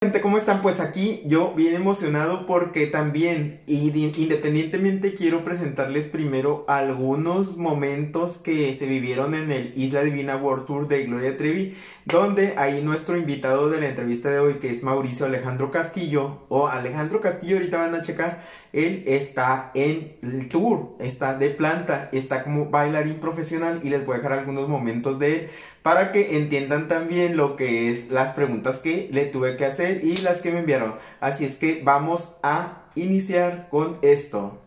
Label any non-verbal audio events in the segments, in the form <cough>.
Gente, ¿cómo están? Pues aquí yo bien emocionado porque también, y independientemente, quiero presentarles primero algunos momentos que se vivieron en el Isla Divina World Tour de Gloria Trevi, donde ahí nuestro invitado de la entrevista de hoy, que es Mauricio Alejandro Castillo, o Alejandro Castillo, ahorita van a checar, él está en el tour, está de planta, está como bailarín profesional y les voy a dejar algunos momentos de él para que entiendan también lo que es las preguntas que le tuve que hacer y las que me enviaron. Así es que vamos a iniciar con esto.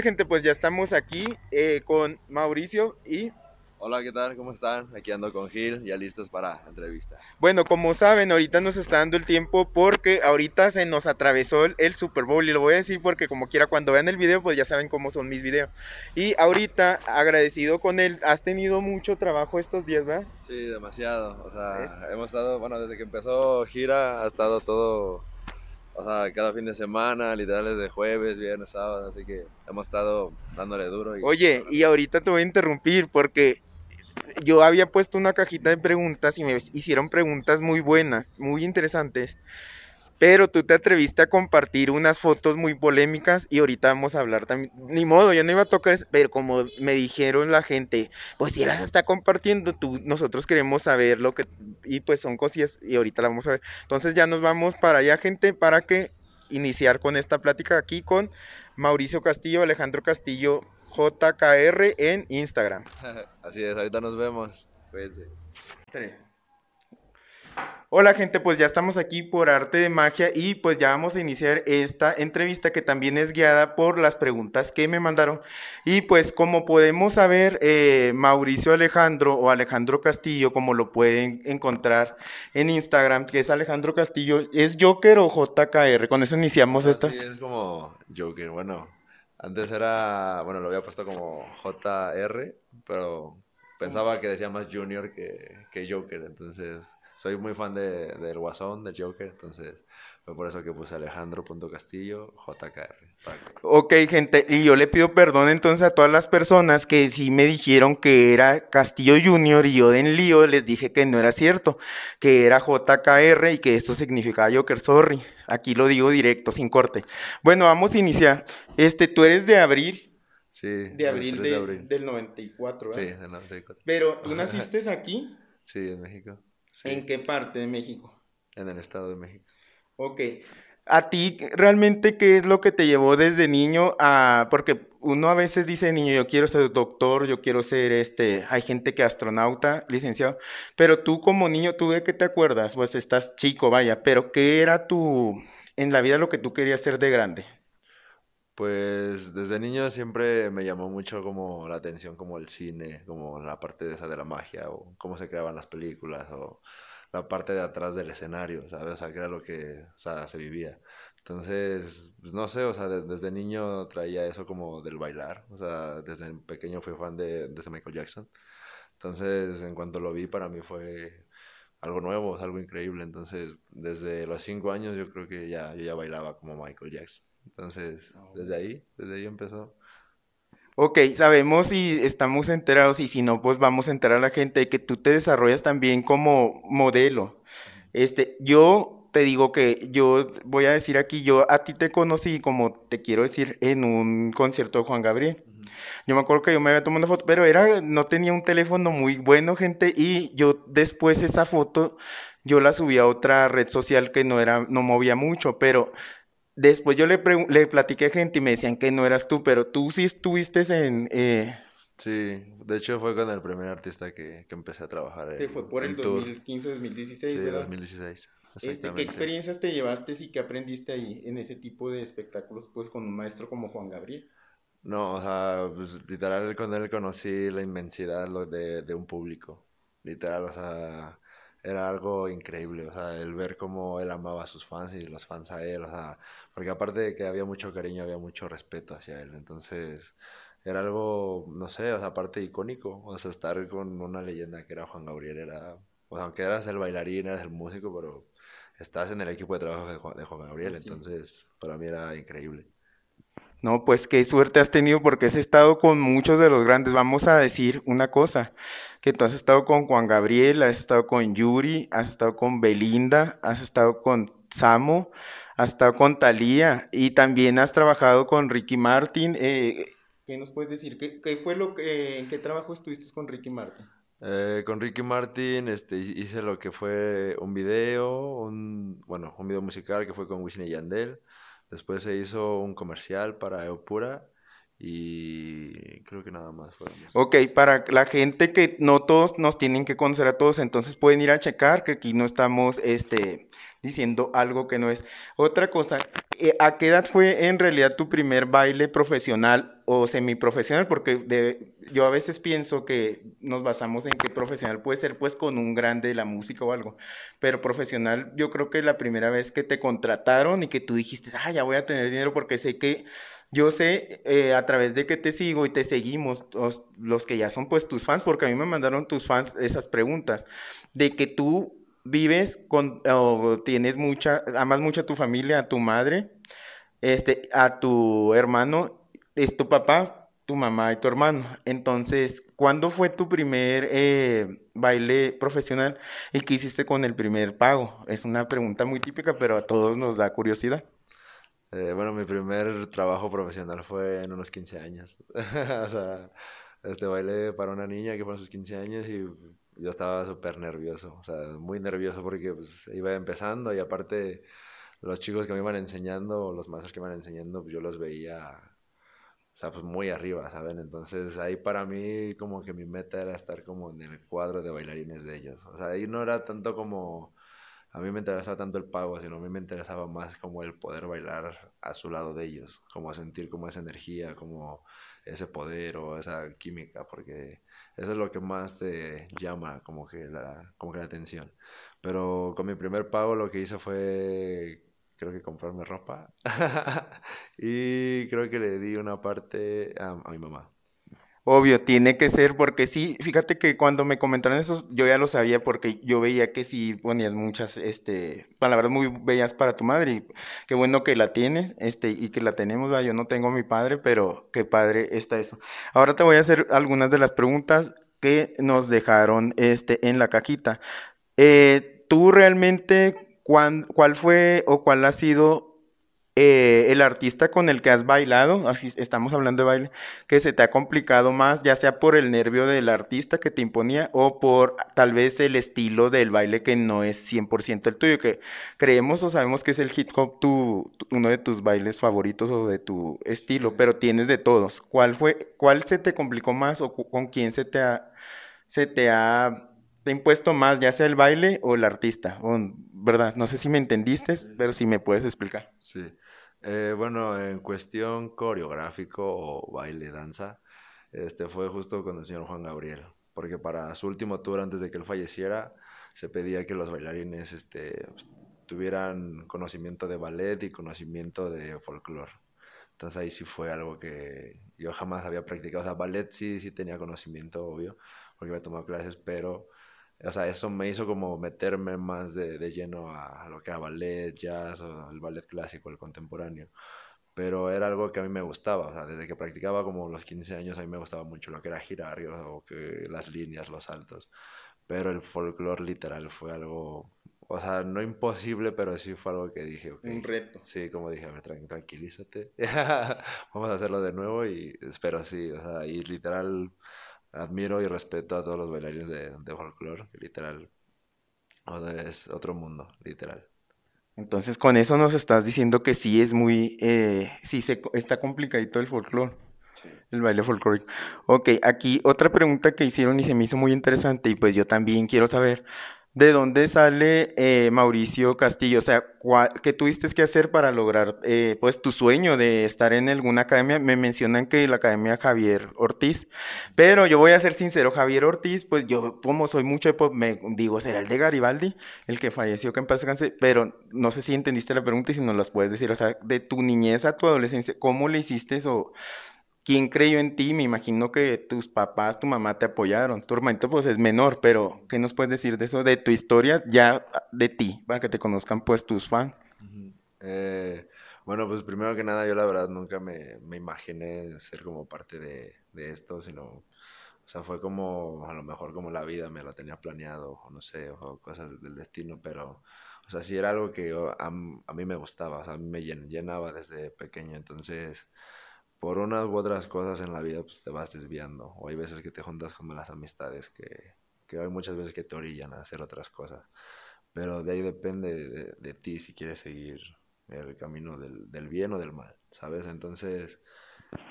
gente, pues ya estamos aquí eh, con Mauricio y... Hola, ¿qué tal? ¿Cómo están? Aquí ando con Gil, ya listos para entrevista. Bueno, como saben, ahorita nos está dando el tiempo porque ahorita se nos atravesó el, Super Bowl y lo voy a decir porque como quiera, cuando vean el video, pues ya saben cómo son mis videos. Y ahorita, agradecido con él, has tenido mucho trabajo estos días, ¿verdad? Sí, demasiado. O sea, hemos estado, bueno, desde que empezó gira ha estado todo o sea, cada fin de semana, literales de jueves, viernes, sábado, así que hemos estado dándole duro. Oye, y ahorita te voy a interrumpir porque yo había puesto una cajita de preguntas y me hicieron preguntas muy buenas, muy interesantes pero tú te atreviste a compartir unas fotos muy polémicas y ahorita vamos a hablar también. Ni modo, yo no iba a tocar, pero como me dijeron la gente, pues si él las está compartiendo, tú, nosotros queremos saber lo que, y pues son cosillas y ahorita la vamos a ver. Entonces ya nos vamos para allá, gente, para que iniciar con esta plática aquí con Mauricio Castillo, Alejandro Castillo, JKR en Instagram. <laughs> Así es, ahorita nos vemos. Hola gente, pues ya estamos aquí por arte de magia y pues ya vamos a iniciar esta entrevista que también es guiada por las preguntas que me mandaron. Y pues como podemos saber, eh, Mauricio Alejandro o Alejandro Castillo, como lo pueden encontrar en Instagram, que es Alejandro Castillo, ¿es Joker o JKR? Con eso iniciamos esto. Sí, es como Joker, bueno. Antes era, bueno, lo había puesto como JR, pero pensaba que decía más Junior que Joker, entonces soy muy fan de, del Guasón, del Joker, entonces fue por eso que puse Alejandro.castillo, JKR. Ok, gente, y yo le pido perdón entonces a todas las personas que sí me dijeron que era Castillo Junior y yo de en lío les dije que no era cierto, que era JKR y que esto significaba Joker, sorry. Aquí lo digo directo, sin corte. Bueno, vamos a iniciar. Este, tú eres de abril. Sí, de abril, de, abril. del 94, ¿eh? Sí, del 94. Pero tú <laughs> naciste aquí. Sí, en México. ¿En qué parte de México? En el Estado de México. Ok. ¿A ti realmente qué es lo que te llevó desde niño a...? Porque uno a veces dice, niño, yo quiero ser doctor, yo quiero ser este... Hay gente que astronauta, licenciado. Pero tú como niño, ¿tú de qué te acuerdas? Pues estás chico, vaya. Pero ¿qué era tu... En la vida lo que tú querías ser de grande? Pues desde niño siempre me llamó mucho como la atención como el cine, como la parte de esa de la magia o cómo se creaban las películas o la parte de atrás del escenario, ¿sabes? O sea, que era lo que se vivía. Entonces, pues, no sé, o sea, desde niño traía eso como del bailar, o sea, desde pequeño fui fan de, Michael Jackson. Entonces, en cuanto lo vi, para mí fue algo nuevo, algo increíble. Entonces, desde los cinco años yo creo que ya, yo ya bailaba como Michael Jackson. Entonces, ah, desde ahí, desde ahí empezó. Ok, sabemos y estamos enterados, y si no, pues vamos a enterar a la gente de que tú te desarrollas también como modelo. Este, yo te digo que yo voy a decir aquí, yo a ti te conocí, como te quiero decir, en un concierto de Juan Gabriel. Yo me acuerdo que yo me había tomado una foto, pero era, no tenía un teléfono muy bueno, gente, y yo después esa foto, yo la subí a otra red social que no era, no movía mucho, pero Después yo le, le platiqué a gente y me decían que no eras tú, pero tú sí estuviste en... Eh, sí, de hecho fue con el primer artista que, empecé a trabajar. Sí, fue por el, 2015-2016. Sí, 2016. Este, ¿Qué experiencias te llevaste y qué aprendiste ahí en ese tipo de espectáculos pues con un maestro como Juan Gabriel? No, o sea, pues, literal con él conocí la inmensidad de, de un público. Literal, o sea, era algo increíble, o sea, el ver cómo él amaba a sus fans y los fans a él, o sea, porque aparte de que había mucho cariño, había mucho respeto hacia él, entonces era algo, no sé, o sea, aparte icónico, o sea, estar con una leyenda que era Juan Gabriel era, o sea, aunque eras el bailarín, eras el músico, pero estás en el equipo de trabajo de Juan, Gabriel, entonces para mí era increíble. No, pues qué suerte has tenido porque has estado con muchos de los grandes. Vamos a decir una cosa, que tú has estado con Juan Gabriel, has estado con Yuri, has estado con Belinda, has estado con Samo, has estado con Thalía y también has trabajado con Ricky Martin. Eh, ¿Qué nos puedes decir? ¿Qué, fue lo en qué trabajo estuviste con Ricky Martin? Eh, con Ricky Martin este, hice lo que fue un video, un, bueno, un video musical que fue con Wisin y Yandel. Después se hizo un comercial para Eopura y creo que nada más Ok, para la gente que no todos nos tienen que conocer a todos, entonces pueden ir a checar que aquí no estamos este, diciendo algo que no es. Otra cosa, eh, ¿a qué edad fue en realidad tu primer baile profesional o semiprofesional? Porque yo a veces pienso que nos basamos en que profesional puede ser pues con un grande de la música o algo, pero profesional yo creo que la primera vez que te contrataron y que tú dijiste, ah, ya voy a tener dinero porque sé que yo sé eh, a través de que te sigo y te seguimos, los, que ya son pues tus fans, porque a mí me mandaron tus fans esas preguntas, de que tú vives con, o tienes mucha, amas mucho a tu familia, a tu madre, este, a tu hermano, es tu papá, tu mamá y tu hermano. Entonces, ¿cuándo fue tu primer eh, baile profesional y qué hiciste con el primer pago? Es una pregunta muy típica, pero a todos nos da curiosidad. Eh, bueno, mi primer trabajo profesional fue en unos 15 años. <laughs> o sea, este bailé para una niña que fue a sus 15 años y yo estaba súper nervioso, o sea, muy nervioso porque pues, iba empezando y aparte los chicos que me iban enseñando, los maestros que me iban enseñando, pues yo los veía, o sea, pues muy arriba, ¿saben? Entonces ahí para mí como que mi meta era estar como en el cuadro de bailarines de ellos, o sea, ahí no era tanto como a mí me interesaba tanto el pago, sino a mí me interesaba más como el poder bailar a su lado de ellos, como sentir como esa energía, como ese poder o esa química, porque eso es lo que más te llama como que la, la atención. Pero con mi primer pago lo que hice fue, creo que comprarme ropa <laughs> y creo que le di una parte a mi mamá. Obvio, tiene que ser porque sí, fíjate que cuando me comentaron eso, yo ya lo sabía porque yo veía que sí ponías muchas este, palabras muy bellas para tu madre. Y qué bueno que la tienes este, y que la tenemos. Yo no tengo a mi padre, pero qué padre está eso. Ahora te voy a hacer algunas de las preguntas que nos dejaron este, en la cajita. Eh, ¿Tú realmente cuál fue o cuál ha sido eh, el artista con el que has bailado, así estamos hablando de baile, que se te ha complicado más, ya sea por el nervio del artista que te imponía o por tal vez el estilo del baile que no es 100% el tuyo, que creemos o sabemos que es el hip hop tu, uno de tus bailes favoritos o de tu estilo, pero tienes de todos. ¿Cuál fue, cuál se te complicó más o con quién se te ha, se te ha impuesto más, ya sea el baile o el artista, ¿verdad? No sé si me entendiste, pero si me puedes explicar. Sí. Eh, bueno, en cuestión coreográfico o baile, danza, este fue justo con el señor Juan Gabriel, porque para su último tour antes de que él falleciera, se pedía que los bailarines este, pues, tuvieran conocimiento de ballet y conocimiento de folclore. Entonces ahí sí fue algo que yo jamás había practicado. O sea, ballet sí tenía conocimiento, obvio, porque había tomado clases, pero o sea, eso me hizo como meterme más de, de lleno a, lo que era ballet, jazz, o el ballet clásico, el contemporáneo. Pero era algo que a mí me gustaba, o sea, desde que practicaba como los 15 años, a mí me gustaba mucho lo que era girar, o que las líneas, los saltos. Pero el folclore literal fue algo, o sea, no imposible, pero sí fue algo que dije, okay, Un reto. Sí, como dije, tranquilízate, <laughs> vamos a hacerlo de nuevo y, espero sí, o sea, y literal admiro y respeto a todos los bailarines de, de folclore, literal. O es otro mundo, literal. Entonces, con eso nos estás diciendo que sí es muy. Eh, sí, se, está complicadito el folclore. El baile folclórico. Ok, aquí otra pregunta que hicieron y se me hizo muy interesante, y pues yo también quiero saber. ¿De dónde sale eh, Mauricio Castillo? O sea, ¿qué tuviste que hacer para lograr eh, pues tu sueño de estar en alguna academia? Me mencionan que la academia Javier Ortiz, pero yo voy a ser sincero, Javier Ortiz, pues yo como soy mucho, me digo, será el de Garibaldi, el que falleció, que en paz pero no sé si entendiste la pregunta y si nos las puedes decir, o sea, de tu niñez a tu adolescencia, ¿cómo le hiciste eso? ¿Quién creyó en ti? Me imagino que tus papás, tu mamá te apoyaron. Tu hermanito pues es menor, pero ¿qué nos puedes decir de eso, de tu historia ya ah, de ti, para que te conozcan pues tus fans? Eh, bueno, pues primero que nada yo la verdad nunca me, me imaginé ser como parte de, de, esto, sino, o sea, fue como, a lo mejor como la vida me la tenía planeado, o no sé, o cosas del destino, pero... O sea, sí era algo que a, a, mí me gustaba, o sea, a mí me llenaba desde pequeño. Entonces, por unas u otras cosas en la vida pues te vas desviando. O hay veces que te juntas con las amistades que, que hay muchas veces que te orillan a hacer otras cosas. Pero de ahí depende de, ti si quieres seguir el camino del, del, bien o del mal, ¿sabes? Entonces,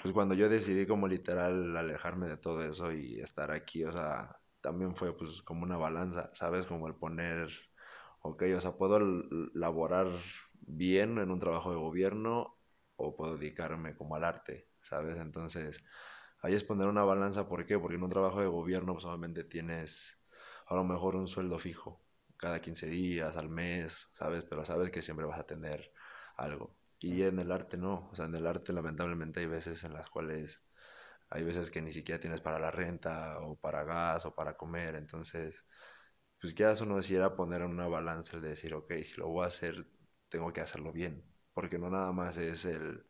pues cuando yo decidí como literal alejarme de todo eso y estar aquí, o sea, también fue pues como una balanza, ¿sabes? Como el poner, ok, o sea, puedo laborar bien en un trabajo de gobierno o puedo dedicarme como al arte, ¿sabes? Entonces, ahí es poner una balanza, ¿por qué? Porque en un trabajo de gobierno solamente pues, tienes a lo mejor un sueldo fijo, cada 15 días, al mes, ¿sabes? Pero sabes que siempre vas a tener algo. Y en el arte no, o sea, en el arte lamentablemente hay veces en las cuales hay veces que ni siquiera tienes para la renta o para gas o para comer, entonces, pues quieras uno poner una balanza el de decir, ok, si lo voy a hacer, tengo que hacerlo bien, porque no nada más es el,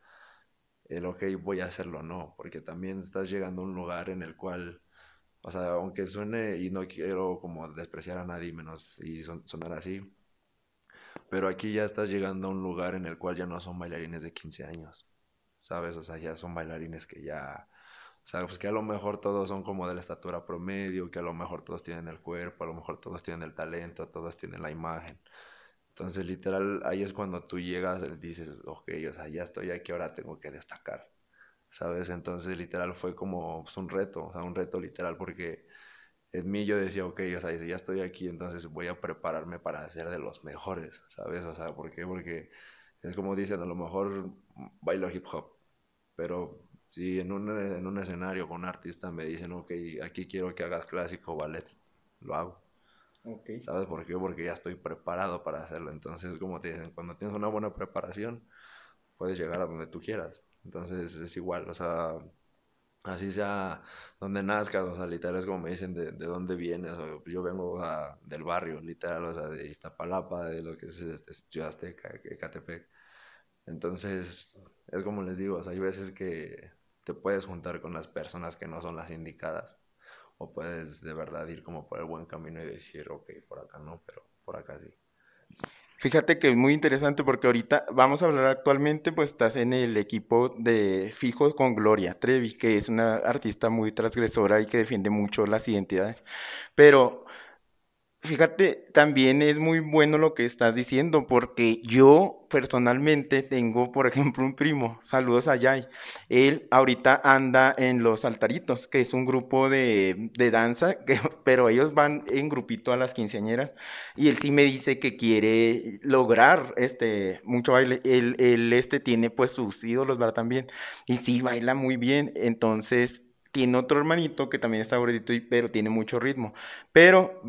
el ok, voy a hacerlo, no, porque también estás llegando a un lugar en el cual, o sea, aunque suene y no quiero como despreciar a nadie menos y sonar así, pero aquí ya estás llegando a un lugar en el cual ya no son bailarines de 15 años, ¿sabes? O sea, ya son bailarines que ya, o sea, pues que a lo mejor todos son como de la estatura promedio, que a lo mejor todos tienen el cuerpo, a lo mejor todos tienen el talento, todos tienen la imagen. Entonces, literal, ahí es cuando tú llegas y dices, ok, o sea, ya estoy aquí, ahora tengo que destacar, ¿sabes? Entonces, literal, fue como pues, un reto, o sea, un reto literal, porque en mí yo decía, ok, o sea, ya estoy aquí, entonces voy a prepararme para ser de los mejores, ¿sabes? O sea, ¿por qué? Porque es como dicen, a lo mejor bailo hip hop, pero si en un, en un escenario con un artista me dicen, ok, aquí quiero que hagas clásico ballet, lo hago. ¿Sabes por qué? Porque ya estoy preparado para hacerlo. Entonces, como te dicen, cuando tienes una buena preparación, puedes llegar a donde tú quieras. Entonces, es igual, o sea, así sea donde nazcas, o sea, literal es como me dicen de, de dónde vienes. yo vengo del barrio, literal, o sea, de Iztapalapa, de lo que es este, Ciudad Azteca, Ecatepec. Entonces, es como les digo, o sea, hay veces que te puedes juntar con las personas que no son las indicadas. O puedes de verdad ir como por el buen camino y decir, ok, por acá no, pero por acá sí. Fíjate que es muy interesante porque ahorita vamos a hablar actualmente, pues estás en el equipo de Fijos con Gloria Trevi, que es una artista muy transgresora y que defiende mucho las identidades. Pero Fíjate, también es muy bueno lo que estás diciendo, porque yo personalmente tengo, por ejemplo, un primo, saludos a Yay. Él ahorita anda en Los Altaritos, que es un grupo de, danza, <laughs> pero ellos van en grupito a las quinceañeras, y él sí me dice que quiere lograr este, mucho baile. Él, este, tiene pues sus ídolos, ¿verdad? También, y sí baila muy bien, entonces tiene otro hermanito que también está gordito, y, pero tiene mucho ritmo. Pero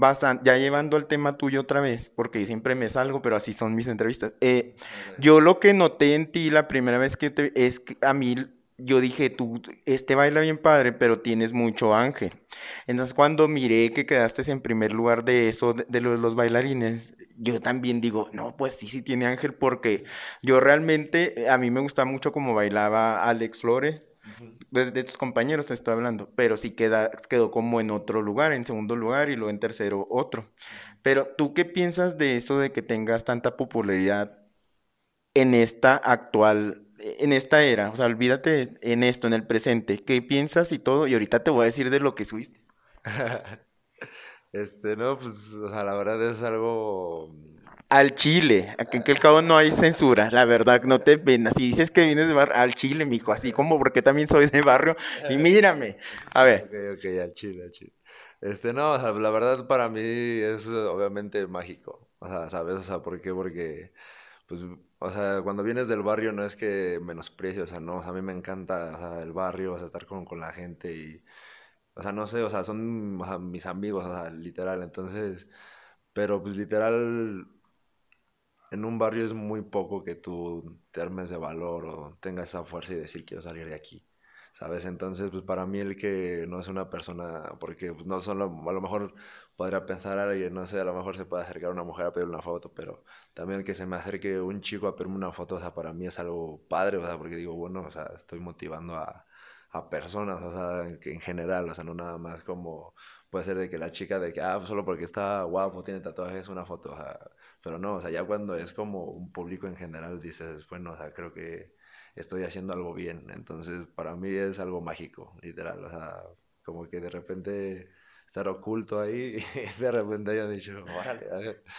ya llevando al tema tuyo otra vez, porque siempre me salgo, pero así son mis entrevistas. Eh, yo lo que noté en ti la primera vez que te es que a mí yo dije, tú, este baila bien padre, pero tienes mucho ángel. Entonces, cuando miré que quedaste en primer lugar de eso, de, los, bailarines, yo también digo, no, pues sí, sí tiene ángel, porque yo realmente, a mí me gusta mucho cómo bailaba Alex Flores, de, tus compañeros te estoy hablando, pero sí queda, quedó como en otro lugar, en segundo lugar y luego en tercero otro. Pero tú qué piensas de eso de que tengas tanta popularidad en esta actual, en esta era? O sea, olvídate en esto, en el presente. ¿Qué piensas y todo? Y ahorita te voy a decir de lo que subiste. <laughs> este, no, pues, o sea, la verdad es algo al Chile. Aquí en el cabo no hay censura, la verdad, no te penas. Si dices que vienes barrio, al Chile, mijo, así como porque también soy de barrio. Y mírame. A ver. Ok, ok, al Chile, al Chile. Este, no, o sea, la verdad para mí es obviamente mágico. O sea, ¿sabes? O sea, ¿por qué? Porque, pues, o sea, cuando vienes del barrio no es que menosprecio, o sea, no, o sea, a mí me encanta el barrio, o sea, estar con, la gente y, o sea, no sé, o sea, son mis amigos, o sea, literal. Entonces, pero pues literal, en un barrio es muy poco que tú te de valor o tengas esa fuerza y decir quiero salir de aquí, ¿sabes? Entonces, pues para mí el que no es una persona, porque pues, no solo, a lo mejor podría pensar alguien, no sé, a lo mejor se puede acercar a una mujer a pedirle una foto, pero también el que se me acerque un chico a pedirme una foto, o sea, para mí es algo padre, o sea, porque digo, bueno, o sea, estoy motivando a, a personas, o sea, en general, o sea, no nada más como puede ser de que la chica de que, ah, pues, solo porque está guapo, tiene tatuajes, una foto, o sea, pero no, o sea, ya cuando es como un público en general, dices, bueno, o sea, creo que estoy haciendo algo bien. Entonces, para mí es algo mágico, literal. O sea, como que de repente estar oculto ahí y <laughs> de repente hayan dicho,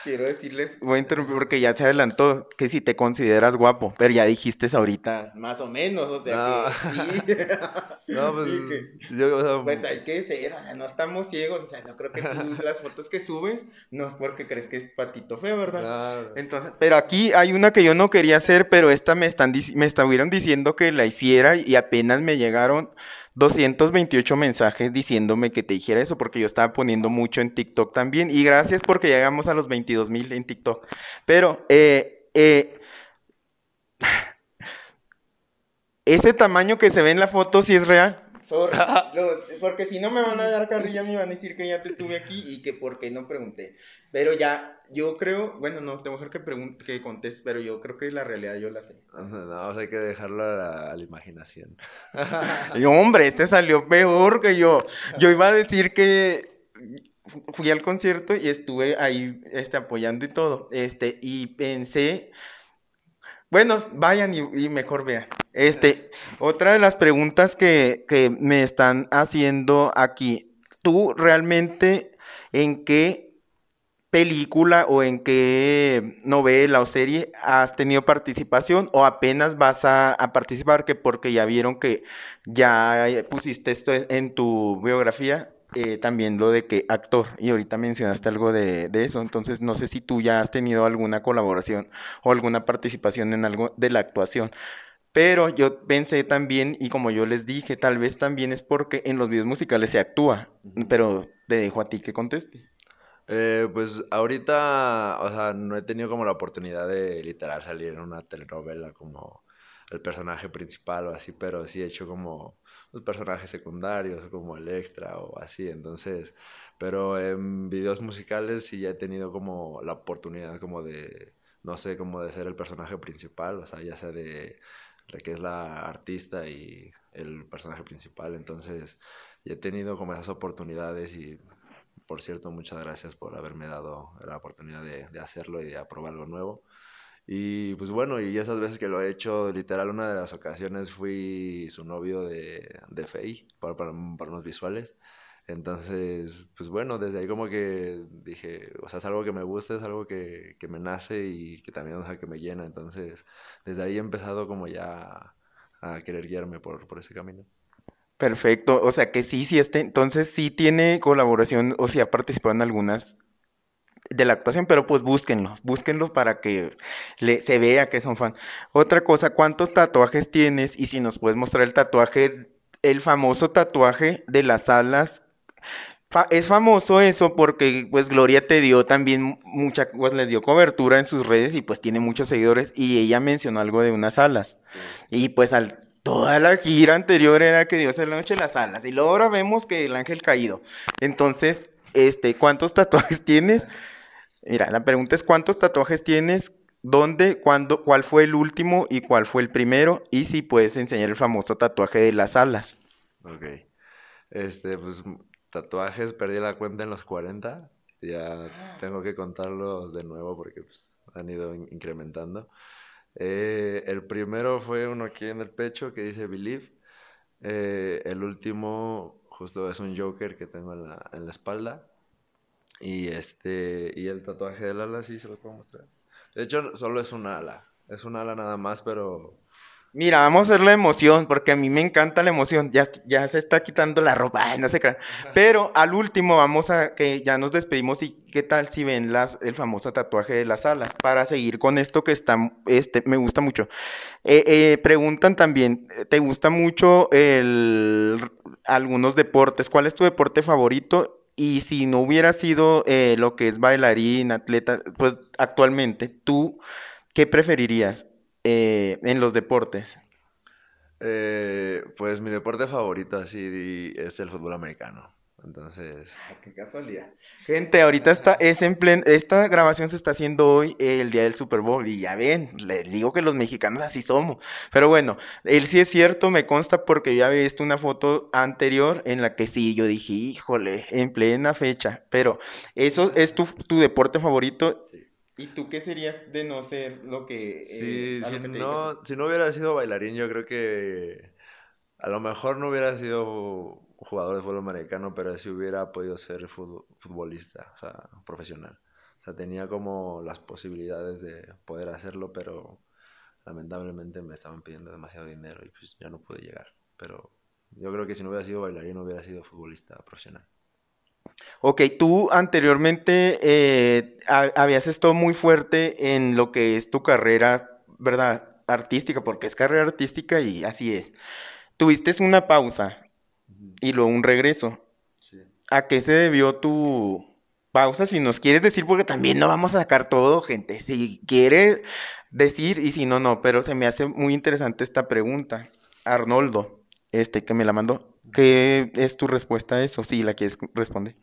Quiero decirles, voy a interrumpir porque ya se adelantó que si te consideras guapo, pero ya dijiste ahorita más o menos, o sea, no. que sí. <laughs> no, pues, pues hay que ser, o sea, no estamos ciegos, o sea, no creo que tú <laughs> las fotos que subes no es porque crees que es patito feo, ¿verdad? Claro. Entonces, pero aquí hay una que yo no quería hacer, pero esta me están me estuvieron diciendo que la hiciera y apenas me llegaron 228 mensajes diciéndome que te dijera eso, porque yo estaba poniendo mucho en TikTok también. Y gracias porque llegamos a los 22 mil en TikTok. Pero, eh, eh, <sighs> ese tamaño que se ve en la foto si es real. <laughs> porque si no me van a dar carrilla, me van a decir que ya te tuve aquí y que por qué no pregunté. Pero ya, yo creo, bueno, no, tengo que pregunte, que contestes, pero yo creo que la realidad yo la sé. No, hay que dejarlo a la, imaginación. <laughs> y hombre, este salió peor que yo. Yo iba a decir que fui al concierto y estuve ahí este, apoyando y todo. Este, y pensé bueno, vayan y, mejor vean. Este, otra de las preguntas que, me están haciendo aquí, ¿tú realmente en qué película o en qué novela o serie has tenido participación o apenas vas a, a participar que porque ya vieron que ya pusiste esto en tu biografía eh, también lo de que actor, y ahorita mencionaste algo de, eso, entonces no sé si tú ya has tenido alguna colaboración o alguna participación en algo de la actuación. Pero yo pensé también, y como yo les dije, tal vez también es porque en los videos musicales se actúa, pero te dejo a ti que conteste. Eh, pues ahorita, o sea, no he tenido como la oportunidad de literal salir en una telenovela como el personaje principal o así, pero sí he hecho como los personajes secundarios, como el extra o así. Entonces, pero en videos musicales sí ya he tenido como la oportunidad como de, no sé, como de ser el personaje principal, o sea, ya sea de, de que es la artista y el personaje principal. Entonces, ya he tenido como esas oportunidades y, por cierto, muchas gracias por haberme dado la oportunidad de, de hacerlo y de probar algo nuevo. Y pues bueno, y esas veces que lo he hecho, literal, una de las ocasiones fui su novio de, de FEI para, para, unos visuales. Entonces, pues bueno, desde ahí como que dije, o sea, es algo que me gusta, es algo que, que me nace y que también, o sea, que me llena. Entonces, desde ahí he empezado como ya a querer guiarme por, por ese camino. Perfecto, o sea que sí, sí, este, entonces sí tiene colaboración o sí ha participado en algunas de la actuación, pero pues búsquenlos, búsquenlos para que se vea que son fan. Otra cosa, ¿cuántos tatuajes tienes? Y si nos puedes mostrar el tatuaje, el famoso tatuaje de las alas. es famoso eso porque pues Gloria te dio también mucha, pues les dio cobertura en sus redes y pues tiene muchos seguidores y ella mencionó algo de unas alas. Y pues al toda la gira anterior era que Dios en la noche las alas. Y luego ahora vemos que el ángel caído. Entonces, este, ¿cuántos tatuajes tienes? Mira, la pregunta es cuántos tatuajes tienes, dónde, cuándo, cuál fue el último y cuál fue el primero y si puedes enseñar el famoso tatuaje de las alas. Ok. Este, pues tatuajes, perdí la cuenta en los 40. Ya tengo que contarlos de nuevo porque pues, han ido incrementando. Eh, el primero fue uno aquí en el pecho que dice Believe. Eh, el último justo es un Joker que tengo en la espalda. Y este, y el tatuaje del ala sí se lo puedo mostrar. De hecho, solo es un ala. Es un ala nada más, pero. Mira, vamos a hacer la emoción, porque a mí me encanta la emoción. Ya, ya se está quitando la ropa, no sé qué. Pero al último vamos a que ya nos despedimos y qué tal si ven las, el famoso tatuaje de las alas para seguir con esto que está, este, me gusta mucho. Eh, eh, preguntan también, ¿te gusta mucho el, algunos deportes? ¿Cuál es tu deporte favorito y si no hubiera sido eh, lo que es bailarín, atleta, pues actualmente, ¿tú qué preferirías eh, en los deportes? Eh, pues mi deporte favorito así es el fútbol americano. Entonces. qué casualidad. Gente, ahorita está, es en pleno esta grabación se está haciendo hoy el día del Super Bowl. Y ya ven, les digo que los mexicanos así somos. Pero bueno, él sí es cierto, me consta porque ya había visto una foto anterior en la que sí, yo dije, híjole, en plena fecha. Pero, ¿eso es tu, deporte favorito? ¿Y tú qué serías de no ser lo que... Eh, sí, si, no, si no hubiera sido bailarín, yo creo que a lo mejor no hubiera sido jugador de fútbol americano, pero si hubiera podido ser futbolista, o sea, profesional. O sea, tenía como las posibilidades de poder hacerlo, pero lamentablemente me estaban pidiendo demasiado dinero y pues ya no pude llegar. Pero yo creo que si no hubiera sido bailarín, no hubiera sido futbolista profesional. Ok, tú anteriormente eh, habías estado muy fuerte en lo que es tu carrera, ¿verdad? Artística, porque es carrera artística y así es. Tuviste una pausa y luego un regreso. ¿A qué se debió tu pausa? Si nos quieres decir, porque también no vamos a sacar todo, gente. Si quieres decir y si no, no, pero se me hace muy interesante esta pregunta. Arnoldo, este que me la mandó, ¿qué es tu respuesta a eso? Si sí, la quieres responder.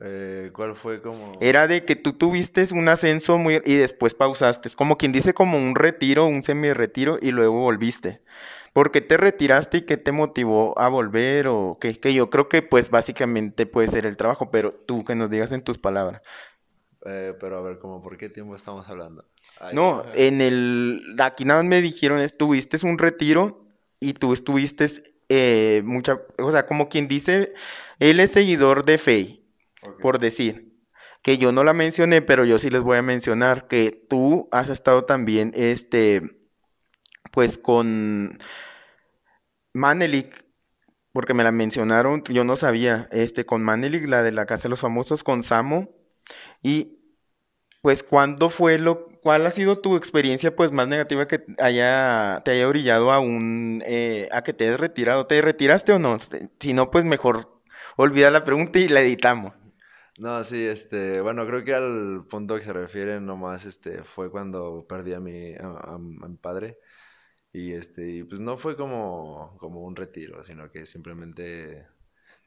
Eh, ¿Cuál fue como...? Era de que tú tuviste un ascenso muy... y después pausaste. Es como quien dice como un retiro, un semi-retiro y luego volviste. ¿Por qué te retiraste y qué te motivó a volver? O que, yo creo que pues básicamente puede ser el trabajo, pero tú que nos digas en tus palabras. Eh, pero a ver, ¿cómo por qué tiempo estamos hablando? no, ah. en el... Aquí nada me dijeron, estuviste un retiro y tú estuviste eh, mucha... O sea, como quien dice, él es seguidor de fe por decir que yo no la mencioné, pero yo sí les voy a mencionar que tú has estado también este pues con Manelik, porque me la mencionaron, yo no sabía, este, con Manelik, la de la Casa de los Famosos, con Samo, y pues cuándo fue lo, cuál ha sido tu experiencia pues más negativa que haya, te haya orillado a un, eh, a que te hayas retirado, ¿te retiraste o no? Este, si no, pues mejor olvida la pregunta y la editamos. No, sí, este, bueno, creo que al punto que se refiere nomás, este, fue cuando perdí a mi, a mi padre. Y este, pues no fue como, como un retiro, sino que simplemente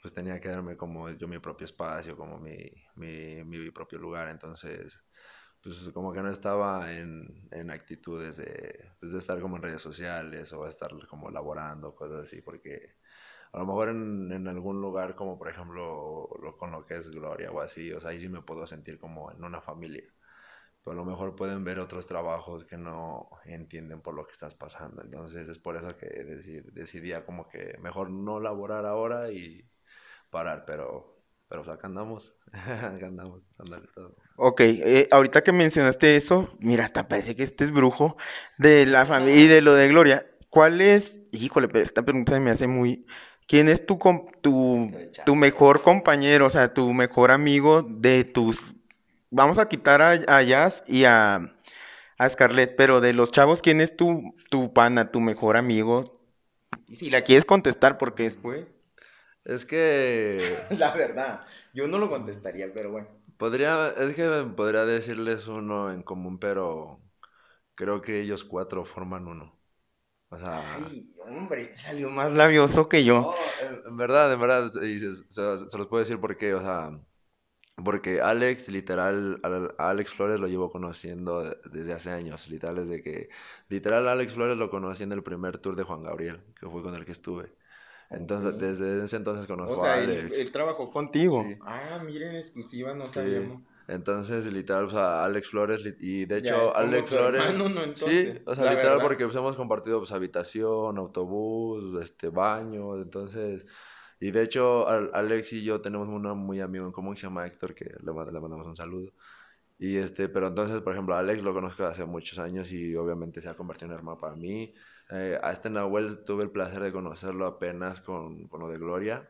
pues tenía que darme como yo mi propio espacio, como mi, mi, mi propio lugar. Entonces, pues como que no estaba en, actitudes pues, de, estar como en redes sociales o estar como laborando, cosas así, porque a lo mejor en, en algún lugar como por ejemplo lo, con lo que es Gloria o así, o sea, ahí sí me puedo sentir como en una familia pero a lo mejor pueden ver otros trabajos que no entienden por lo que estás pasando. Entonces es por eso que decidía como que mejor no laborar ahora y parar, pero, pero o pues sea, acá andamos, <laughs> acá andamos, Ok, eh, ahorita que mencionaste eso, mira, hasta parece que este es brujo de la familia y de lo de Gloria. ¿Cuál es, híjole, esta pregunta me hace muy... ¿Quién es tu, tu mejor compañero, o sea, tu mejor amigo de tus vamos a quitar a, a Jazz y a, Scarlett, pero de los chavos, ¿quién es tu, tu pana, tu mejor amigo? Y si la quieres contestar, porque después... Es que... <laughs> la verdad, yo no lo contestaría, pero bueno. Podría, es que podría decirles uno en común, pero creo que ellos cuatro forman uno. O sea... Ay, hombre, este salió más labioso que yo. No, en, verdad, en verdad, se, los puedo decir porque, o sea porque Alex, literal, Alex Flores lo llevo conociendo desde hace años, literal, desde que, literal, Alex Flores lo conocí en el primer tour de Juan Gabriel, que fue con el que estuve. Entonces, desde ese entonces conozco a Alex. El, trabajo contigo. Ah, miren, exclusiva, no sabíamos. Entonces, literal, o Alex Flores, y de hecho, Alex Flores. Hermano, no, sí, o sea, literal, porque pues, hemos compartido pues, habitación, autobús, este baño, entonces y de hecho, Alex y yo tenemos uno muy amigo en común que se llama Héctor, que le, mandamos un saludo. Y este, pero entonces, por ejemplo, Alex lo conozco hace muchos años y obviamente se ha convertido en hermano para mí. Eh, a este Nahuel tuve el placer de conocerlo apenas con, con lo de Gloria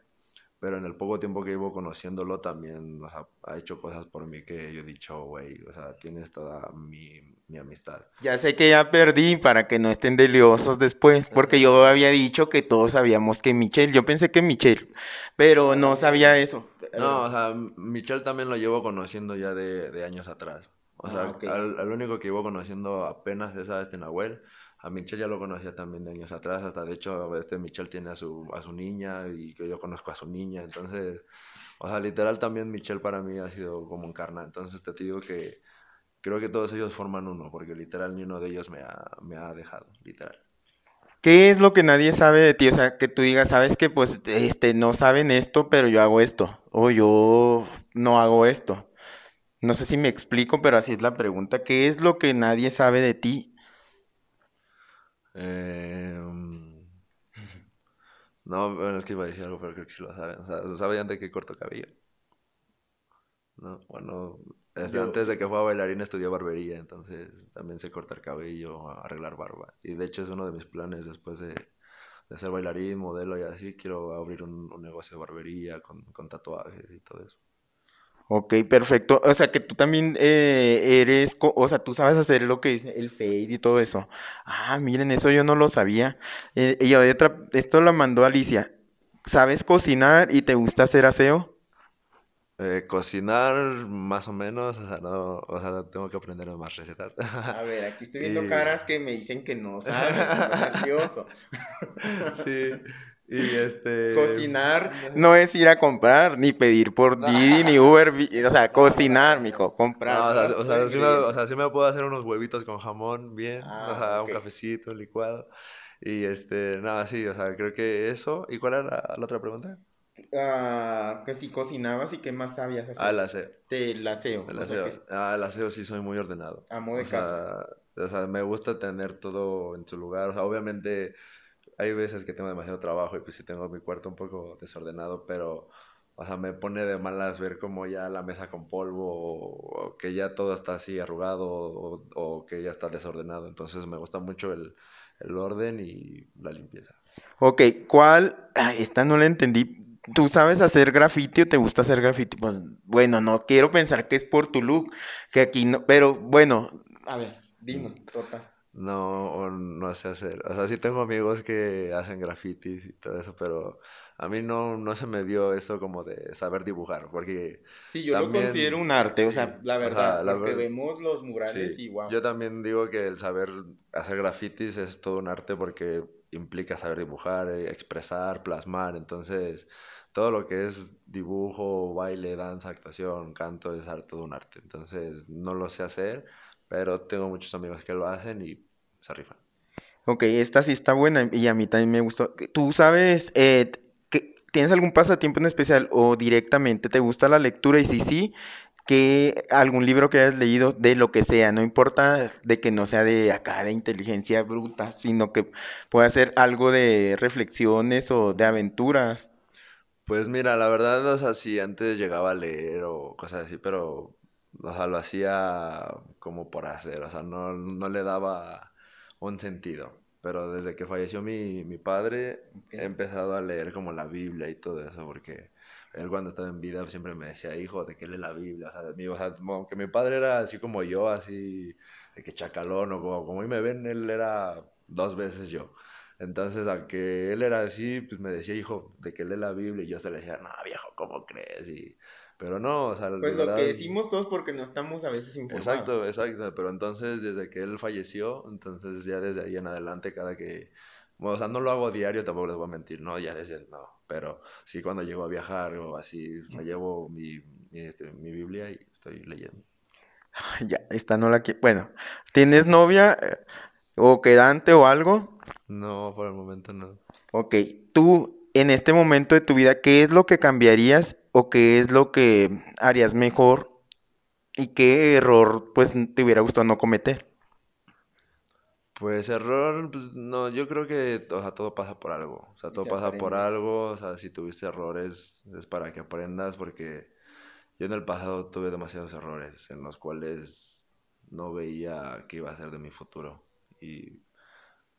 pero en el poco tiempo que llevo conociéndolo también ha hecho cosas por mí que yo he dicho, güey, o sea, tienes toda mi, mi, amistad. Ya sé que ya perdí para que no estén deliosos después, porque yo había dicho que todos sabíamos que Michelle, yo pensé que Michelle, pero no sabía eso. No, o sea, Michelle también lo llevo conociendo ya de, años atrás. O sea, ah, al, único que llevo conociendo apenas es a este Nahuel a Michelle ya lo conocía también de años atrás, hasta de hecho este Michelle tiene a su, a su niña y yo conozco a su niña, entonces, o sea, literal también Michelle para mí ha sido como un carnal, entonces te digo que creo que todos ellos forman uno, porque literal ni uno de ellos me ha, me ha dejado, literal. ¿Qué es lo que nadie sabe de ti? O sea, que tú digas, sabes que pues este, no saben esto, pero yo hago esto, o yo no hago esto. No sé si me explico, pero así es la pregunta. ¿Qué es lo que nadie sabe de ti eh, no, bueno, es que iba a decir algo, pero creo que sí lo saben. O sea, ¿sabían de qué corto cabello? No, bueno, antes de que fuera bailarín estudié barbería, entonces también sé cortar cabello, arreglar barba. Y de hecho es uno de mis planes después de, de ser bailarín, modelo y así. Quiero abrir un, un negocio de barbería con, con tatuajes y todo eso. Ok, perfecto. O sea, que tú también eh, eres, o sea, tú sabes hacer lo que dice el fade y todo eso. Ah, miren, eso yo no lo sabía. Eh, y otra, esto la mandó Alicia. ¿Sabes cocinar y te gusta hacer aseo? Eh, cocinar, más o menos, o sea, no, o sea, tengo que aprender más recetas. A ver, aquí estoy <laughs> viendo caras que me dicen que no saben, <laughs> sí. Y este... Cocinar no es ir a comprar, ni pedir por <laughs> Didi, ni Uber, o sea, cocinar, mijo, comprar. o, sea, o, sí me, puedo hacer unos huevitos con jamón bien, ah, o sea, un cafecito, licuado. Y este, nada, no, sí, o sea, creo que eso. ¿Y cuál era la, otra pregunta? Ah, que si cocinabas y qué más sabías hacer. Ah, el aseo. Te, el aseo. El Ah, el sí soy muy ordenado. Amo de casa. o sea, me gusta tener todo en su lugar. O sea, obviamente hay veces que tengo demasiado trabajo y pues sí tengo mi cuarto un poco desordenado, pero, o sea, me pone de malas ver como ya la mesa con polvo o, que ya todo está así arrugado o, que ya está desordenado. Entonces me gusta mucho el, el orden y la limpieza. Ok, ¿cuál? esta no la entendí. ¿Tú sabes hacer grafiti o te gusta hacer grafiti? Pues bueno, no quiero pensar que es por tu look, que aquí no, pero bueno, a ver, dinos, total no, no sé hacer. O sea, sí tengo amigos que hacen grafitis y todo eso, pero a mí no, no se me dio eso como de saber dibujar, porque... Sí, yo lo considero un arte, o sea, la verdad, porque vemos los murales y guau. Yo también digo que el saber hacer grafitis es todo un arte porque implica saber dibujar, eh, expresar, plasmar, entonces todo lo que es dibujo, baile, danza, actuación, canto es todo un arte, entonces no lo sé hacer, pero tengo muchos amigos que lo hacen y se rifan. Ok, esta sí está buena y a mí también me gustó. ¿Tú sabes, eh, que, tienes algún pasatiempo en especial o directamente te gusta la lectura? Y si sí, que algún libro que hayas leído de lo que sea, no importa de que no sea de acá de inteligencia bruta, sino que pueda ser algo de reflexiones o de aventuras. Pues mira, la verdad, no sea, antes llegaba a leer o cosas así, pero o sea, lo hacía como por hacer, o sea, no, le daba un sentido. Pero desde que falleció mi, padre, he empezado a leer como la Biblia y todo eso, porque él cuando estaba en vida siempre me decía, hijo, ¿de qué lee la Biblia? O sea, mi, o que mi padre era así como yo, así, de que chacalón, o como, como me ven, él era dos veces yo. Entonces, al que él era así, pues me decía, hijo, ¿de qué lee la Biblia? Y yo se le decía, no, viejo, ¿cómo crees? Y pero no, o sea, Pues lo que decimos todos porque no estamos a veces informados. Exacto, exacto. Pero entonces, desde que él falleció, entonces ya desde ahí en adelante, cada que. Bueno, o sea, no lo hago diario, tampoco les voy a mentir, ¿no? Ya desde. No. Pero sí, cuando llego a viajar o así, me llevo mi, este, mi, Biblia y estoy leyendo. <laughs> Ya, esta no la que. Bueno, ¿tienes novia eh, o quedante o algo? No, por el momento no. Ok, ¿tú en este momento de tu vida, ¿qué es lo que cambiarías o qué es lo que harías mejor y qué error pues te hubiera gustado no cometer? Pues error, pues, no, yo creo que, o sea, todo pasa por algo, o sea, todo pasa por algo, o sea, si tuviste errores es para que aprendas porque yo en el pasado tuve demasiados errores en los cuales no veía qué iba a ser de mi futuro y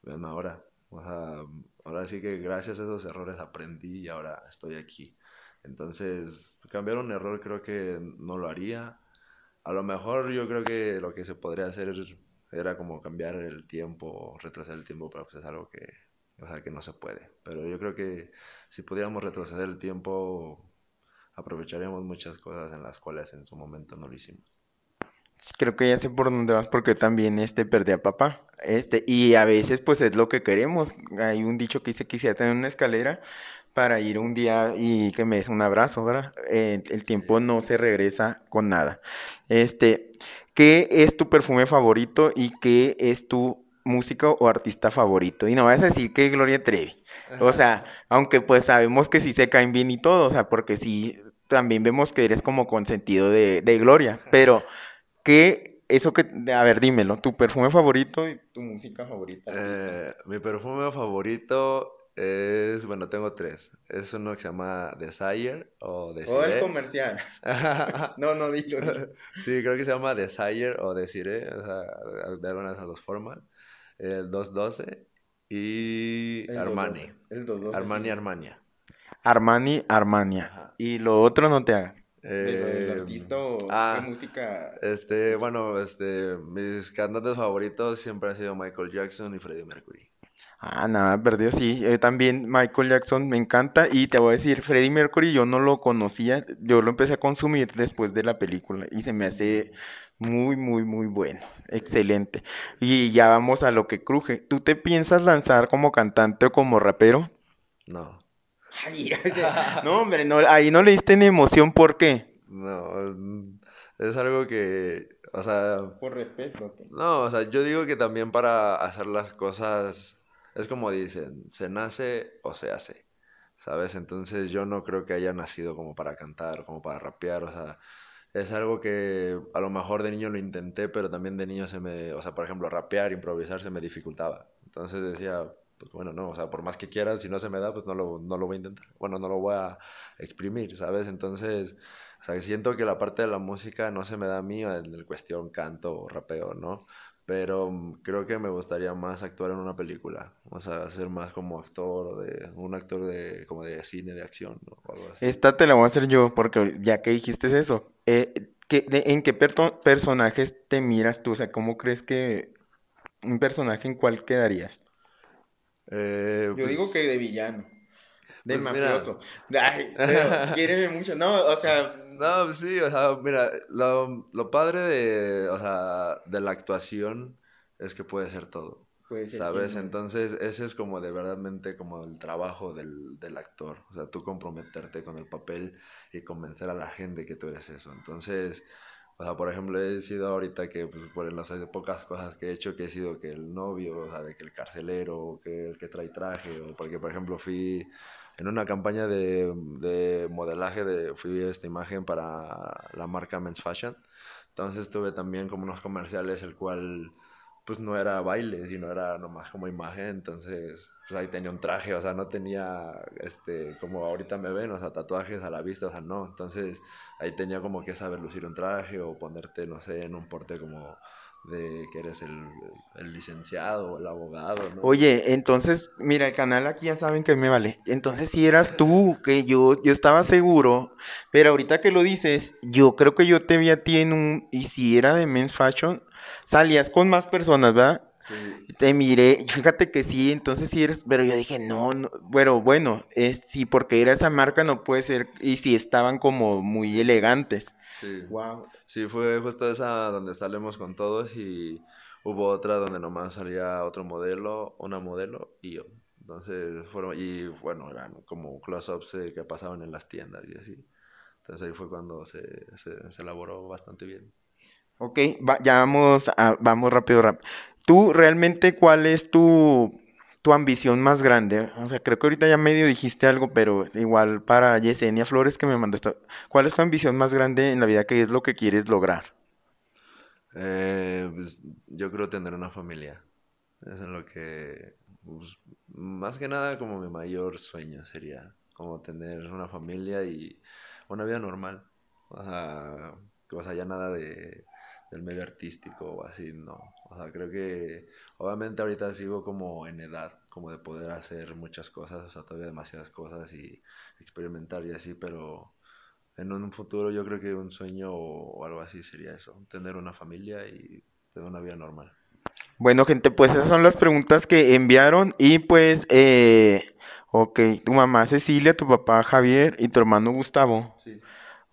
ven ahora. O sea, ahora sí que gracias a esos errores aprendí y ahora estoy aquí. Entonces, cambiar un error creo que no lo haría. A lo mejor yo creo que lo que se podría hacer era como cambiar el tiempo, retrasar el tiempo, pero pues es algo que, que no se puede. Pero yo creo que si pudiéramos retroceder el tiempo, aprovecharíamos muchas cosas en las cuales en su momento no lo hicimos. Creo que ya sé por dónde vas porque también este perdí a papá. Este, y a veces pues es lo que queremos. Hay un dicho que dice quisiera tener una escalera para ir un día y que me des un abrazo, ¿verdad? Eh, el tiempo no se regresa con nada. Este, ¿qué es tu perfume favorito y qué es tu música o artista favorito? Y no vas a decir que Gloria Trevi. O sea, aunque pues sabemos que sí se caen bien y todo, o sea, porque sí también vemos que eres como consentido de, de Gloria, pero ¿Qué, eso que, a ver, dímelo, tu perfume favorito y tu música favorita? Eh, mi perfume favorito es, bueno, tengo tres. Es uno que se llama Desire o oh, Desire. O el comercial. <laughs> no, no, dilo, Sí, creo que se llama Desire o Desire, o sea, de alguna de esas dos formas. El 212 y Armani. El 212. Armani, Armania. Armani, Armania. Y lo otro no te hagas. Eh, ¿El artista ah, música? Este, bueno, este, mis cantantes favoritos siempre han sido Michael Jackson y Freddie Mercury. Ah, nada, perdido, sí. también Michael Jackson me encanta. Y te voy a decir, Freddie Mercury yo no lo conocía. Yo lo empecé a consumir después de la película. Y se me hace muy, muy, muy bueno. Excelente. Y ya vamos a lo que cruje. ¿Tú te piensas lanzar como cantante o como rapero? No. Ay, no, hombre, no, ahí no le diste ni emoción, ¿por qué? No, es algo que, o sea... Por respeto. No, o sea, yo digo que también para hacer las cosas, es como dicen, se nace o se hace, ¿sabes? Entonces yo no creo que haya nacido como para cantar, como para rapear, o sea es algo que a lo mejor de niño lo intenté, pero también de niño se me, o sea, por ejemplo, rapear, improvisar se me dificultaba. Entonces decía, pues bueno, no, o sea, por más que quieras, si no se me da, pues no lo, no lo voy a intentar. Bueno, no lo voy a exprimir, ¿sabes? Entonces, o sea, siento que la parte de la música no se me da a mí en el cuestión canto o rapeo, ¿no? Pero mm, creo que me gustaría más actuar en una película, o sea, ser más como actor, de, un actor de, como de cine, de acción, ¿no? Esta te la voy a hacer yo, porque ya que dijiste eso, eh, ¿en qué personajes te miras tú? O sea, ¿cómo crees que un personaje en cuál quedarías? Eh, Yo digo pues que de villano. De pues mafioso. pero <laughs> mucho. No, o sea. No, pues sí, o sea, mira, lo, padre de, o sea, de la actuación es que puede ser todo. ¿Sabes? Entonces, ese es como de verdaderamente como el trabajo del, del, actor. O sea, tú comprometerte con el papel y convencer a la gente que tú eres eso. Entonces, o sea, por ejemplo, he sido ahorita que, pues, por en las pocas cosas que he hecho, que he sido que el novio, o sea, de que el carcelero, que el que trae traje, o porque, por ejemplo, fui en una campaña de, de modelaje, de, fui esta imagen para la marca Men's Fashion. Entonces tuve también como unos comerciales, el cual pues no era baile, sino era nomás como imagen, entonces pues ahí tenía un traje, o sea, no tenía, este, como ahorita me ven, o sea, tatuajes a la vista, o sea, no, entonces ahí tenía como que saber lucir un traje o ponerte, no sé, en un porte como de que eres el, licenciado o el abogado. Oye, entonces, mira, el canal aquí ya saben que me vale. Entonces, si eras tú, que yo, yo estaba seguro, pero ahorita que lo dices, yo creo que yo te vi a ti en un, y si era de Men's Fashion, salías con más personas, ¿verdad? Te miré, <laughs> fíjate que sí, entonces sí eres, pero yo dije, no, bueno, bueno, es, sí, porque era esa marca, no puede ser, y si estaban como muy elegantes. Sí. Sí, fue justo esa donde salimos con todos y hubo otra donde nomás salía otro modelo, una modelo y yo. Entonces fueron, y bueno, eran como close-ups eh, que pasaban en las tiendas y así. Entonces ahí fue cuando se, elaboró bastante bien. Ok, ya vamos, a, vamos rápido, rápido tú realmente cuál es tu, ambición más grande? O sea, creo que ahorita ya medio dijiste algo, pero igual para Yesenia Flores que me mandó esto. ¿cuál es tu ambición más grande en la vida? ¿Qué es lo que quieres lograr? Eh, pues, yo creo tener una familia. Eso es lo que, pues, más que nada como mi mayor sueño sería, como tener una familia y una vida normal. O sea, o sea ya nada de del medio artístico o así, no. O sea, creo que obviamente ahorita sigo como en edad, como de poder hacer muchas cosas, o sea, todavía demasiadas cosas y experimentar y así, pero en un futuro yo creo que un sueño o algo así sería eso, tener una familia y tener una vida normal. Bueno, gente, pues esas son las preguntas que enviaron y pues, eh, ok, tu mamá Cecilia, tu papá Javier y tu hermano Gustavo. Sí.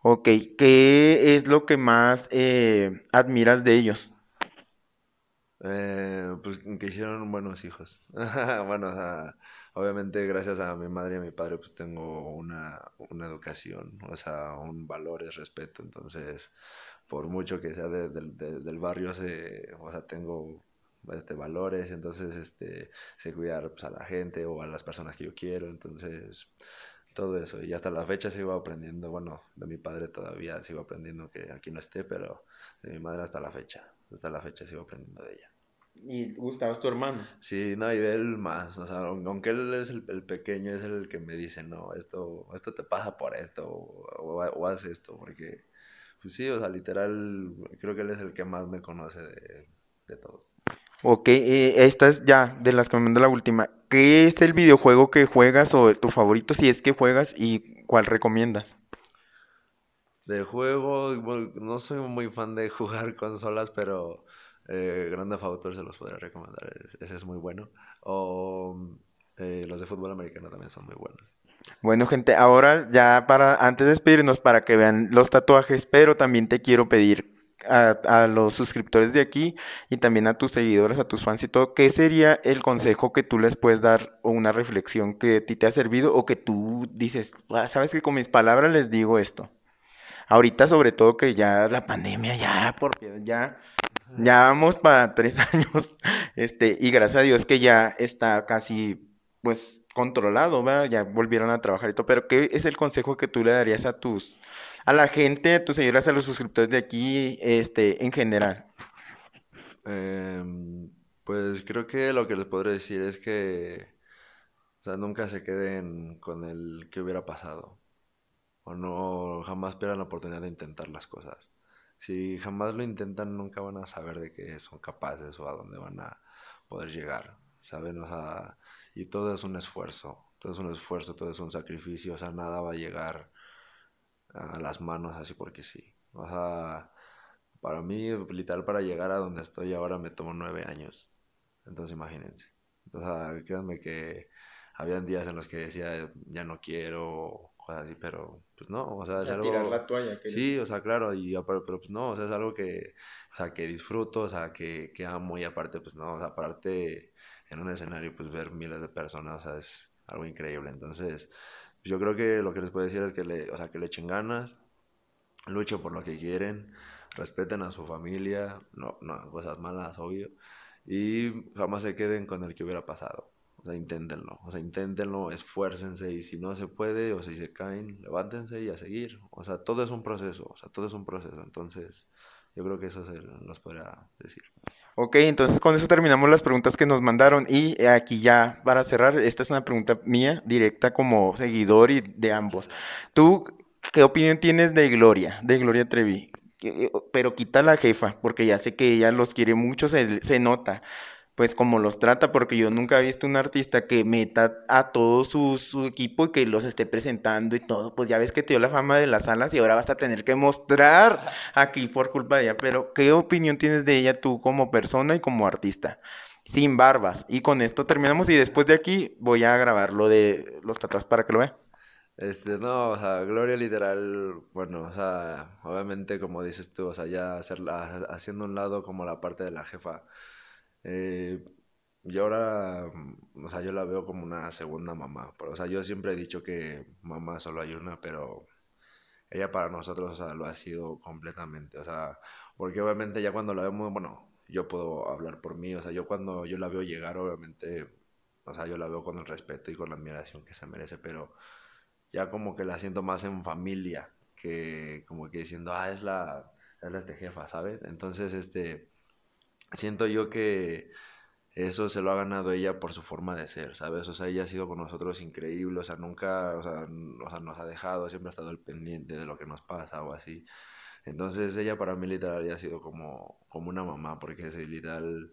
Ok, ¿qué es lo que más eh, admiras de ellos? Eh, pues que hicieron buenos hijos. <laughs> bueno, obviamente gracias a mi madre y a mi padre pues tengo una, una educación, o sea, un valor respeto, entonces por mucho que sea del barrio, o sea, tengo este, valores, entonces este, sé cuidar pues, a la gente o a las personas que yo quiero, entonces todo eso. Y hasta la fecha sigo aprendiendo, bueno, de mi padre todavía sigo aprendiendo que aquí no esté, pero de mi madre hasta la fecha, hasta la fecha sigo aprendiendo de ella. ¿Y Gustavo es tu hermano? Sí, no, y de él más, o sea, aunque él es el, pequeño, es el que me dice, no, esto, esto te pasa por esto, o, haz esto, porque, pues sí, o sea, literal, creo que él es el que más me conoce de, de todos. Ok, estas eh, esta ya de las que me mandó la última. ¿Qué es el videojuego que juegas o tu favorito si es que juegas y cuál recomiendas? De juego, no soy muy fan de <laughs> jugar consolas, pero eh, Grande favor se los podría recomendar, ese es muy bueno. O eh, los de fútbol americano también son muy buenos. Bueno, gente, ahora ya para antes de despedirnos para que vean los tatuajes, pero también te quiero pedir a, los suscriptores de aquí y también a tus seguidores, a tus fans y todo, ¿qué sería el consejo que tú les puedes dar o una reflexión que a ti te ha servido o que tú dices, ah, sabes que con mis palabras les digo esto? Ahorita sobre todo que ya la pandemia, ya, porque ya, ya vamos para <laughs> tres años, este, y gracias a Dios que ya está casi, pues, controlado, Ya volvieron a trabajar y todo, pero ¿qué es el consejo que tú le darías a tus a la gente, a tus seguidores, a los suscriptores de aquí, este, en general? Em, pues creo que lo que les podré decir es que o sea, nunca se queden con el que hubiera pasado. O no, jamás pierdan la oportunidad de intentar las cosas. Si jamás lo intentan, nunca van a saber de qué son capaces o a dónde van a poder llegar. ¿Saben? O y todo es un esfuerzo. Todo es un esfuerzo, todo es un sacrificio. O sea, nada va a llegar a las manos así porque sí. O sea, para mí, literal, para llegar a donde estoy ahora me tomó nueve años. Entonces, imagínense. O sea, créanme que habían días en los que decía, ya no quiero, cosas así, pero pues no, o sea, es algo... sí, o sea, claro, y, pero, pues no, o sea, es algo que, o que disfruto, o sea, que, que amo y aparte, pues no, o sea, aparte en un escenario, pues ver miles de personas, o sea, es algo increíble. Entonces, yo creo que lo que les puedo decir es que le, o sea, que le echen ganas, luchen por lo que quieren, respeten a su familia, no, no cosas malas, obvio, y jamás se queden con el que hubiera pasado. O sea, inténtenlo, o sea, inténtenlo, esfuércense y si no se puede o si se caen, levántense y a seguir. O sea, todo es un proceso, o sea, todo es un proceso. Entonces, yo creo que eso se los podrá decir. Ok, entonces con eso terminamos las preguntas que nos mandaron y eh, aquí ya para cerrar, esta es una pregunta mía directa como seguidor y de ambos. ¿Tú qué opinión tienes de Gloria, de Gloria Trevi? Eh, pero quita la jefa, porque ya sé que ella los quiere mucho, se, se nota pues como los trata, porque yo nunca he visto un artista que meta a todo su, equipo y que los esté presentando y todo, pues ya ves que te dio la fama de las alas y ahora vas a tener que mostrar aquí por culpa de ella, pero ¿qué opinión tienes de ella tú como persona y como artista? Sin barbas. Y con esto terminamos y después de aquí voy a grabar lo de los tatuajes para que lo vean. Este, no, o sea, Gloria literal, bueno, o sea, obviamente como dices tú, o sea, ya hacerla, haciendo un lado como la parte de la jefa, eh, y ahora, mm, o sea, yo la veo como una segunda mamá. Pero, o sea, yo siempre he dicho que mamá solo hay una, pero ella para nosotros, o sea, lo ha sido completamente. O sea, porque obviamente ya cuando la vemos, bueno, yo puedo hablar por mí. O sea, yo cuando yo la veo llegar, obviamente, o sea, yo la veo con el respeto y con la admiración que se merece, pero ya como que la siento más en familia que como que diciendo, ah, es la, es la jefa, ¿sabes? Entonces, este siento yo que eso se lo ha ganado ella por su forma de ser, ¿sabes? O sea, ella ha sido con nosotros increíble, o sea, nunca, o sea, nos ha dejado, siempre ha estado al pendiente de lo que nos pasa o así. Entonces ella para mí literal ya ha sido como, como una mamá, porque es literal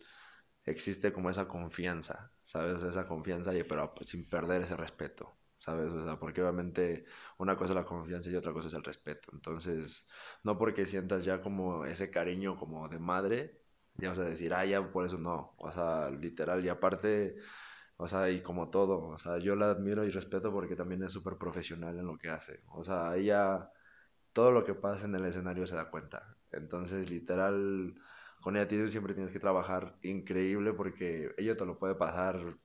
existe como esa confianza, ¿sabes? esa confianza, pero sin perder ese respeto, ¿sabes? O sea, porque obviamente una cosa es la confianza y otra cosa es el respeto. Entonces, no porque sientas ya como ese cariño como de madre, ya vamos a decir, ah, ya por eso no, o sea, literal, y aparte, o sea, y como todo, o sea, yo la admiro y respeto porque también es súper profesional en lo que hace, o sea, ella, todo lo que pasa en el escenario se da cuenta, entonces, literal, con ella tienes, siempre tienes que trabajar increíble porque ella te lo puede pasar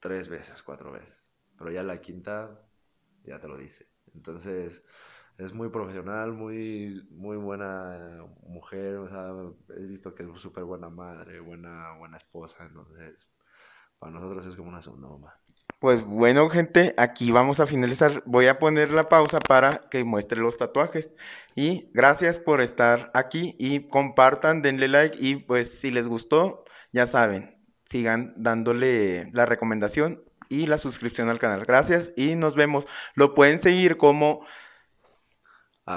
tres veces, cuatro veces, pero ya la quinta ya te lo dice, entonces es muy profesional, muy, muy buena mujer, o sea, he visto que es súper buena madre, buena, buena esposa, entonces para nosotros es como una segunda mamá. Pues bueno, gente, aquí vamos a finalizar. Voy a poner la pausa para que muestre los tatuajes. Y gracias por estar aquí y compartan, denle like y pues si les gustó, ya saben, sigan dándole la recomendación y la suscripción al canal. Gracias y nos vemos. Lo pueden seguir como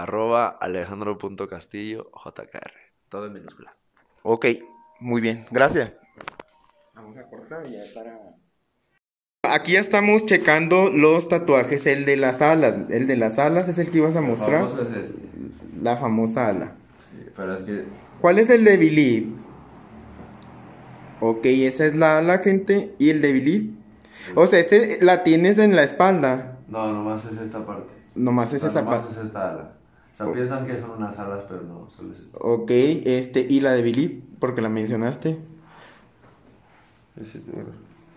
arroba alejandro.castillo jkr. Todo en minúscula. Ok, muy bien, gracias. Vamos a cortar ya para... Aquí estamos checando los tatuajes, el de las alas. El de las alas es el que ibas a mostrar. Este. La famosa, ala. ¿Cuál es el de Billy? Ok, esa es la ala, gente. ¿Y el de Billy? O sea, ese la tienes en la espalda. No, nomás es esta parte. Nomás es esta esa parte. Nomás es esta ala. O sea, piensan que son unas alas, pero no, solo es Ok, este, y la de Billy, porque la mencionaste.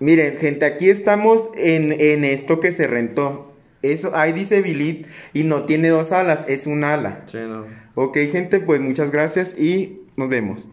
Miren, gente, aquí estamos en, esto que se rentó. Eso, ahí dice Billy y no tiene dos alas, es una ala. Ok, gente, pues muchas gracias y nos vemos.